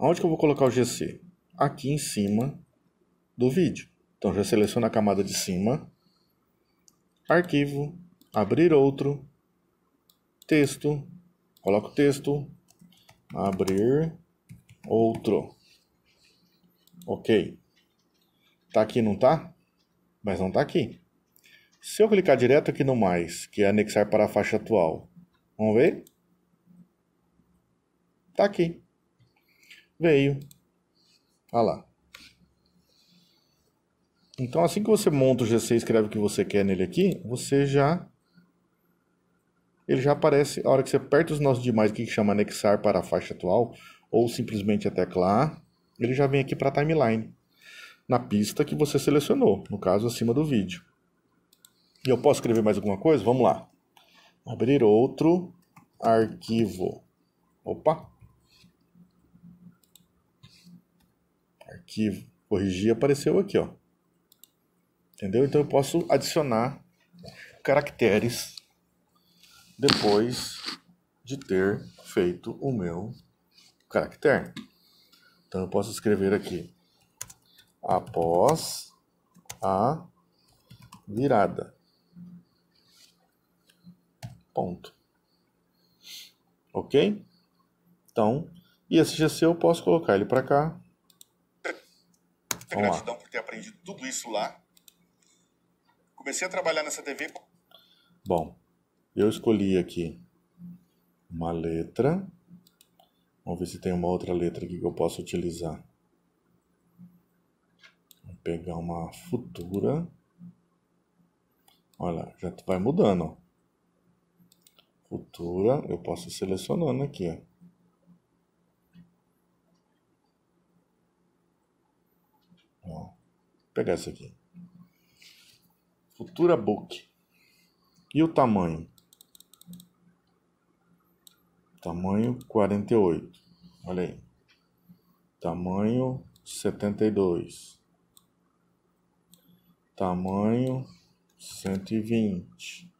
Onde que eu vou colocar o GC? Aqui em cima do vídeo. Então já seleciono a camada de cima, arquivo, abrir outro, texto, coloco o texto, abrir outro. Ok. Tá aqui, não tá? Mas não tá aqui. Se eu clicar direto aqui no mais, que é anexar para a faixa atual, vamos ver? Tá aqui. Veio. Olha lá. Então, assim que você monta o GC e escreve o que você quer nele aqui, você já... Ele já aparece, a hora que você aperta os nós demais aqui, que chama anexar para a faixa atual, ou simplesmente a tecla A, ele já vem aqui para a timeline, na pista que você selecionou, no caso, acima do vídeo. E eu posso escrever mais alguma coisa? Vamos lá. Abrir outro arquivo. Opa! arquivo, corrigir, apareceu aqui, ó. Entendeu? Então eu posso adicionar caracteres depois de ter feito o meu caractere. Então eu posso escrever aqui após a virada. Ponto. Ok? Então, e esse GC eu posso colocar ele para cá, gratidão por ter aprendido tudo isso lá. Comecei a trabalhar nessa TV. Bom, eu escolhi aqui uma letra. Vamos ver se tem uma outra letra aqui que eu posso utilizar. Vou pegar uma futura. Olha, já vai mudando. Futura, eu posso ir selecionando aqui, ó. pegar essa aqui. Futura Book. E o tamanho? Tamanho 48. Olha aí. Tamanho 72. Tamanho 120.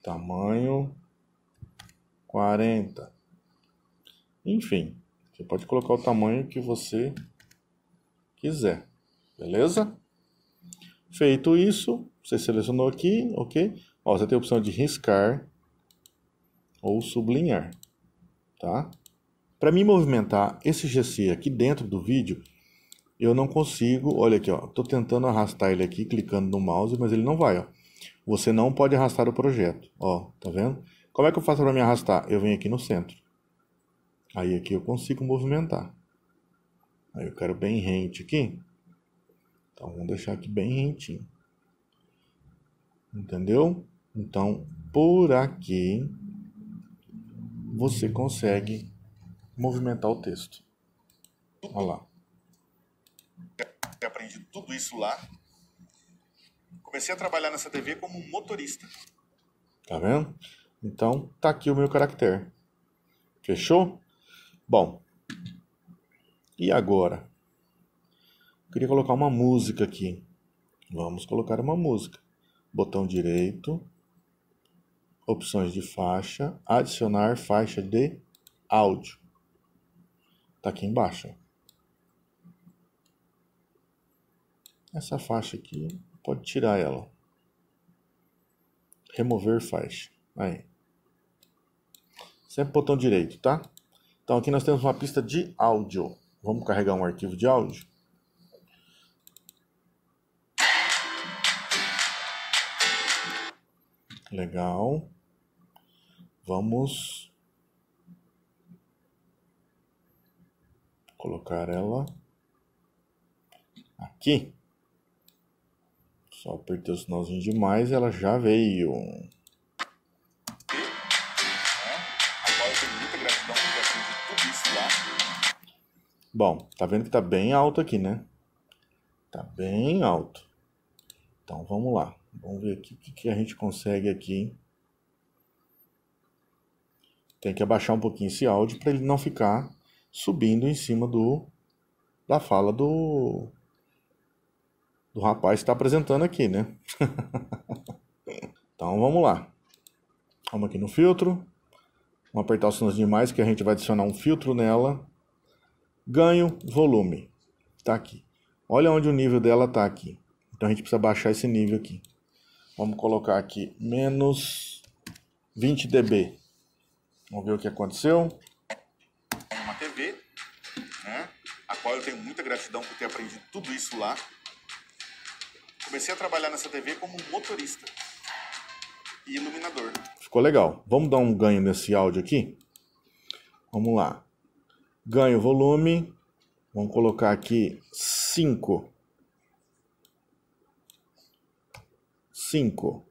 Tamanho 40. Enfim, você pode colocar o tamanho que você quiser, beleza? Feito isso, você selecionou aqui, ok? Ó, você tem a opção de riscar ou sublinhar, tá? Para mim movimentar esse GC aqui dentro do vídeo, eu não consigo, olha aqui, ó, estou tentando arrastar ele aqui, clicando no mouse, mas ele não vai, ó. Você não pode arrastar o projeto, ó, tá vendo? Como é que eu faço para me arrastar? Eu venho aqui no centro. Aí aqui eu consigo movimentar. Aí eu quero bem rente aqui. Então vamos deixar aqui bem rentinho. Entendeu? Então por aqui você consegue movimentar o texto. Olha lá. Eu aprendi tudo isso lá. Comecei a trabalhar nessa TV como um motorista. Tá vendo? Então tá aqui o meu caractere. Fechou? Bom, e agora? queria colocar uma música aqui. Vamos colocar uma música. Botão direito, opções de faixa, adicionar faixa de áudio. Tá aqui embaixo. Essa faixa aqui, pode tirar ela. Remover faixa. Aí. Sempre botão direito, tá? Então aqui nós temos uma pista de áudio. Vamos carregar um arquivo de áudio. Legal. Vamos colocar ela aqui. Só apertei os nozinhos demais, ela já veio. Bom, tá vendo que tá bem alto aqui, né? Tá bem alto. Então vamos lá. Vamos ver aqui o que, que a gente consegue aqui. Tem que abaixar um pouquinho esse áudio para ele não ficar subindo em cima do da fala do do rapaz que está apresentando aqui, né? então vamos lá. Vamos aqui no filtro. Vamos apertar o sinalzinho mais que a gente vai adicionar um filtro nela ganho volume. Está aqui. Olha onde o nível dela está aqui. Então a gente precisa baixar esse nível aqui. Vamos colocar aqui menos 20 dB. Vamos ver o que aconteceu. Uma TV, né? a qual eu tenho muita gratidão por ter aprendido tudo isso lá. Comecei a trabalhar nessa TV como motorista e iluminador. Ficou legal. Vamos dar um ganho nesse áudio aqui? Vamos lá ganho volume, vamos colocar aqui 5. 5.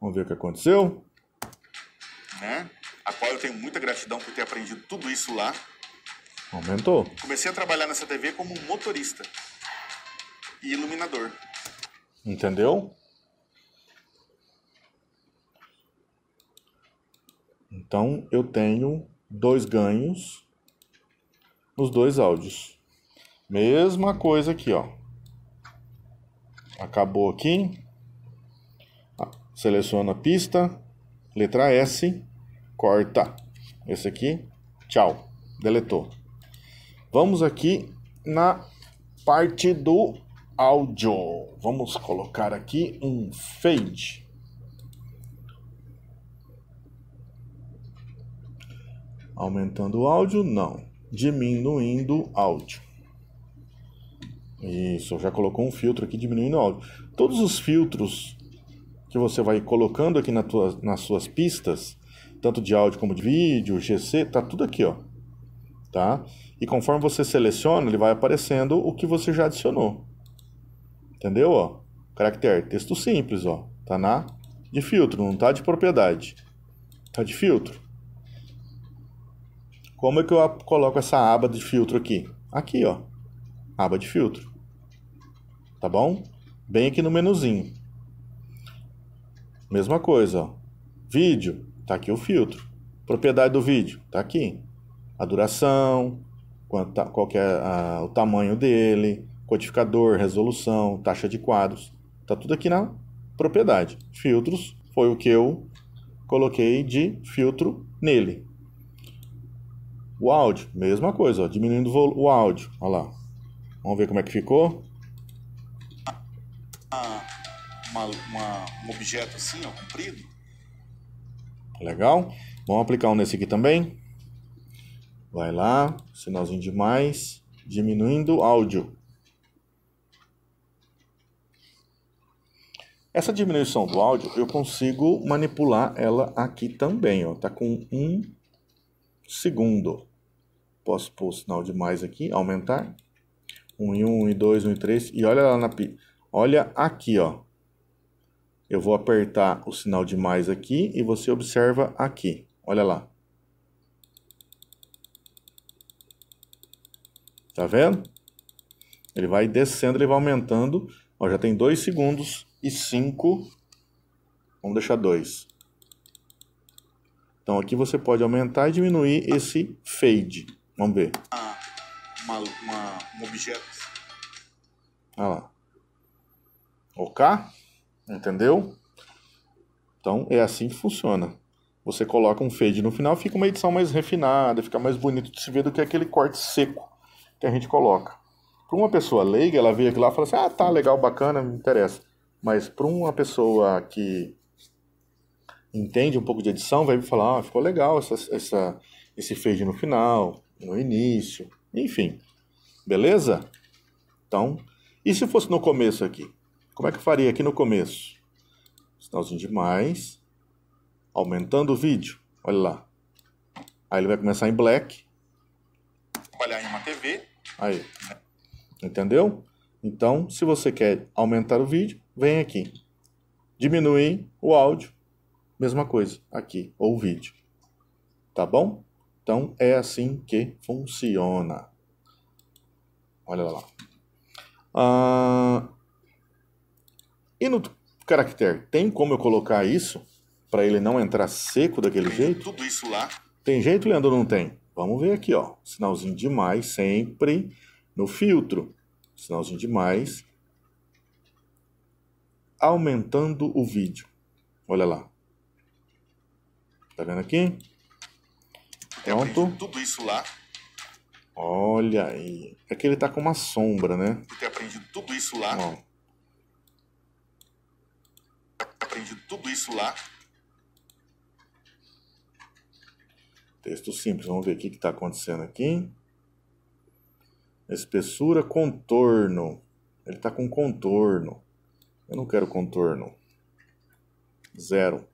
Vamos ver o que aconteceu. Né? A qual eu tenho muita gratidão por ter aprendido tudo isso lá. Aumentou. Comecei a trabalhar nessa TV como motorista e iluminador. Entendeu? Então eu tenho dois ganhos nos dois áudios. Mesma coisa aqui, ó. Acabou aqui. Tá. Seleciona a pista, letra S, corta. Esse aqui, tchau, deletou. Vamos aqui na parte do áudio. Vamos colocar aqui um fade. Aumentando o áudio? Não. Diminuindo áudio. Isso, já colocou um filtro aqui diminuindo o áudio. Todos os filtros que você vai colocando aqui na tua, nas suas pistas, tanto de áudio como de vídeo, GC, tá tudo aqui, ó. Tá? E conforme você seleciona, ele vai aparecendo o que você já adicionou. Entendeu, ó? Caractere, texto simples, ó. Tá na de filtro, não tá de propriedade. Tá de filtro. Como é que eu coloco essa aba de filtro aqui? Aqui, ó. Aba de filtro. Tá bom? Bem aqui no menuzinho. Mesma coisa, ó. Vídeo, tá aqui o filtro. Propriedade do vídeo, tá aqui. A duração, qual é a, o tamanho dele, codificador, resolução, taxa de quadros. Tá tudo aqui na propriedade. Filtros foi o que eu coloquei de filtro nele. O áudio, mesma coisa, ó, diminuindo o, o áudio. Olha lá. Vamos ver como é que ficou. Uma, uma, um objeto assim, ó, comprido. Legal. Vamos aplicar um nesse aqui também. Vai lá, sinalzinho demais. diminuindo o áudio. Essa diminuição do áudio, eu consigo manipular ela aqui também, ó. Tá com um segundo. Posso pôr o sinal de mais aqui, aumentar. 1 e 1, 1 dois 2, 1 3. E olha lá na Olha aqui, ó. Eu vou apertar o sinal de mais aqui e você observa aqui. Olha lá. Tá vendo? Ele vai descendo, ele vai aumentando. Ó, já tem 2 segundos e 5. Vamos deixar 2. Então aqui você pode aumentar e diminuir esse fade. Vamos ver. uma, uma, um objeto. Olha lá. Ok? Entendeu? Então é assim que funciona. Você coloca um fade no final, fica uma edição mais refinada, fica mais bonito de se ver do que aquele corte seco que a gente coloca. Para uma pessoa leiga, ela vê aquilo lá e fala assim: ah, tá, legal, bacana, me interessa. Mas para uma pessoa que entende um pouco de edição, vai me falar, ah, ficou legal essa, essa, esse fade no final, no início, enfim. Beleza? Então, e se fosse no começo aqui? Como é que eu faria aqui no começo? Sinalzinho de mais, aumentando o vídeo, olha lá. Aí ele vai começar em black. Trabalhar em uma TV. Aí, entendeu? Então, se você quer aumentar o vídeo, vem aqui. Diminuir o áudio mesma coisa aqui, ou vídeo. Tá bom? Então é assim que funciona. Olha lá. Ah, e no caractere, tem como eu colocar isso para ele não entrar seco daquele tem jeito? Tudo isso lá. Tem jeito, Leandro? Não tem? Vamos ver aqui, ó. Sinalzinho de mais sempre no filtro. Sinalzinho de mais. Aumentando o vídeo. Olha lá. Tá vendo aqui? Pronto. Tudo isso lá. Olha aí. É que ele tá com uma sombra, né? Por ter aprendido tudo isso lá. Ó. Aprendido tudo isso lá. Texto simples. Vamos ver o que está acontecendo aqui. Espessura, contorno. Ele está com contorno. Eu não quero contorno. Zero.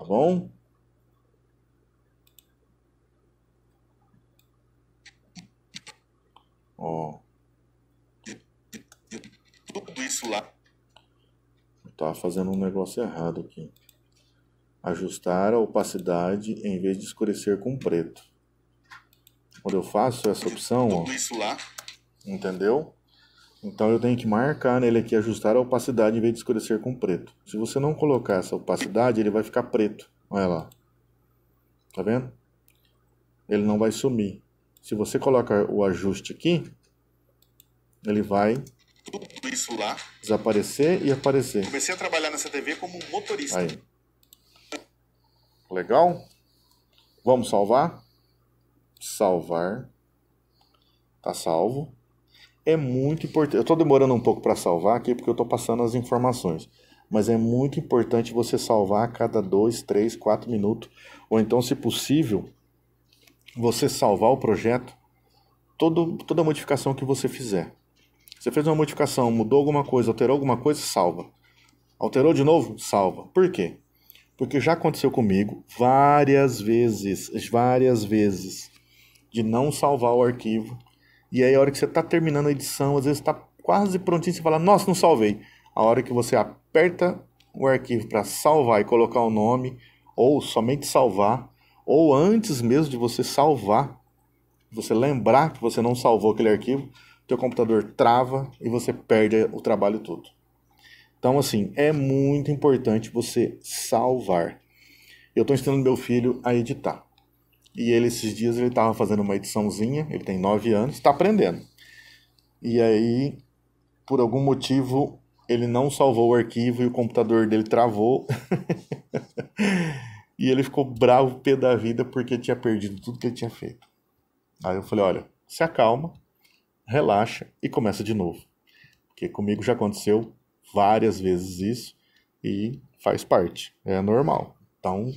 Tá bom? Ó. Tudo isso lá. Eu tava fazendo um negócio errado aqui. Ajustar a opacidade em vez de escurecer com preto. Quando eu faço essa opção, ó, tudo isso lá entendeu? Então eu tenho que marcar nele aqui, ajustar a opacidade em vez de escurecer com preto. Se você não colocar essa opacidade, ele vai ficar preto. Olha lá. Tá vendo? Ele não vai sumir. Se você colocar o ajuste aqui, ele vai isso lá. Desaparecer e aparecer. Comecei a trabalhar nessa TV como motorista. Aí. Legal? Vamos salvar? Salvar. Tá salvo é muito importante. Eu estou demorando um pouco para salvar aqui porque eu estou passando as informações. Mas é muito importante você salvar a cada 2, 3, 4 minutos. Ou então, se possível, você salvar o projeto todo, toda modificação que você fizer. Você fez uma modificação, mudou alguma coisa, alterou alguma coisa, salva. Alterou de novo? Salva. Por quê? Porque já aconteceu comigo várias vezes, várias vezes, de não salvar o arquivo e aí, a hora que você está terminando a edição, às vezes está quase prontinho, você fala, nossa, não salvei. A hora que você aperta o arquivo para salvar e colocar o nome, ou somente salvar, ou antes mesmo de você salvar, você lembrar que você não salvou aquele arquivo, teu computador trava e você perde o trabalho todo. Então, assim, é muito importante você salvar. Eu estou ensinando meu filho a editar. E ele, esses dias, ele estava fazendo uma ediçãozinha, ele tem 9 anos, está aprendendo. E aí, por algum motivo, ele não salvou o arquivo e o computador dele travou. e ele ficou bravo, pé da vida, porque tinha perdido tudo que ele tinha feito. Aí eu falei: olha, se acalma, relaxa e começa de novo. Porque comigo já aconteceu várias vezes isso e faz parte, é normal. Então,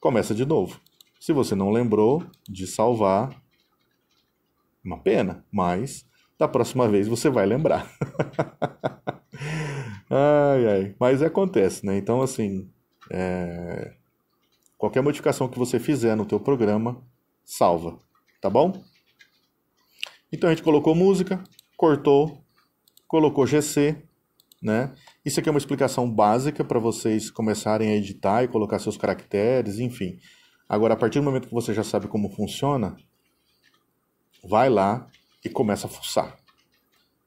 começa de novo. Se você não lembrou de salvar, uma pena, mas da próxima vez você vai lembrar. ai, ai. Mas acontece, né? Então, assim, é... qualquer modificação que você fizer no teu programa, salva, tá bom? Então a gente colocou música, cortou, colocou GC, né? Isso aqui é uma explicação básica para vocês começarem a editar e colocar seus caracteres, enfim. Agora, a partir do momento que você já sabe como funciona, vai lá e começa a fuçar.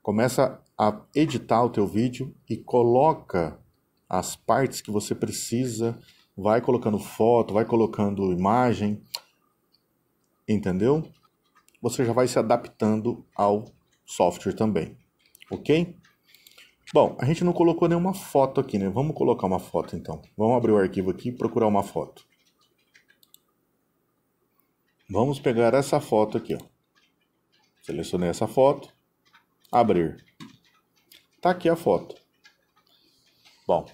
Começa a editar o teu vídeo e coloca as partes que você precisa, vai colocando foto, vai colocando imagem, entendeu? Você já vai se adaptando ao software também, ok? Bom, a gente não colocou nenhuma foto aqui, né? Vamos colocar uma foto então. Vamos abrir o arquivo aqui e procurar uma foto. Vamos pegar essa foto aqui, ó. Selecionei essa foto, abrir. Tá aqui a foto. Bom,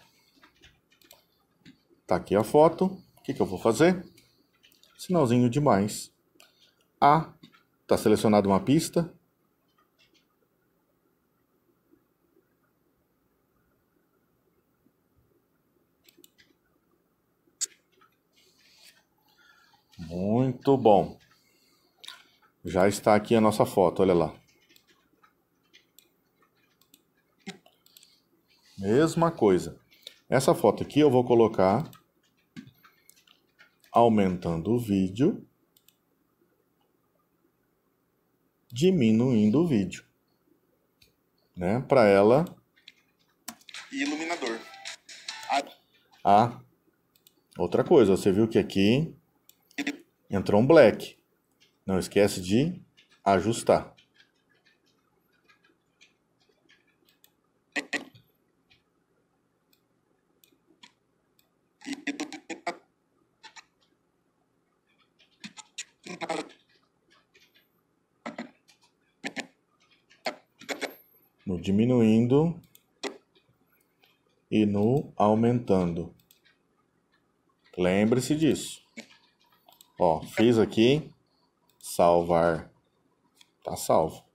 tá aqui a foto. O que, que eu vou fazer? Sinalzinho de mais. A, tá selecionado uma pista. Muito bom. Já está aqui a nossa foto, olha lá. Mesma coisa. Essa foto aqui eu vou colocar aumentando o vídeo, diminuindo o vídeo, né? Para ela iluminador. Ah, outra coisa, você viu que aqui Entrou um black. Não esquece de ajustar. No diminuindo e no aumentando. Lembre-se disso. Ó, fiz aqui, salvar, tá salvo.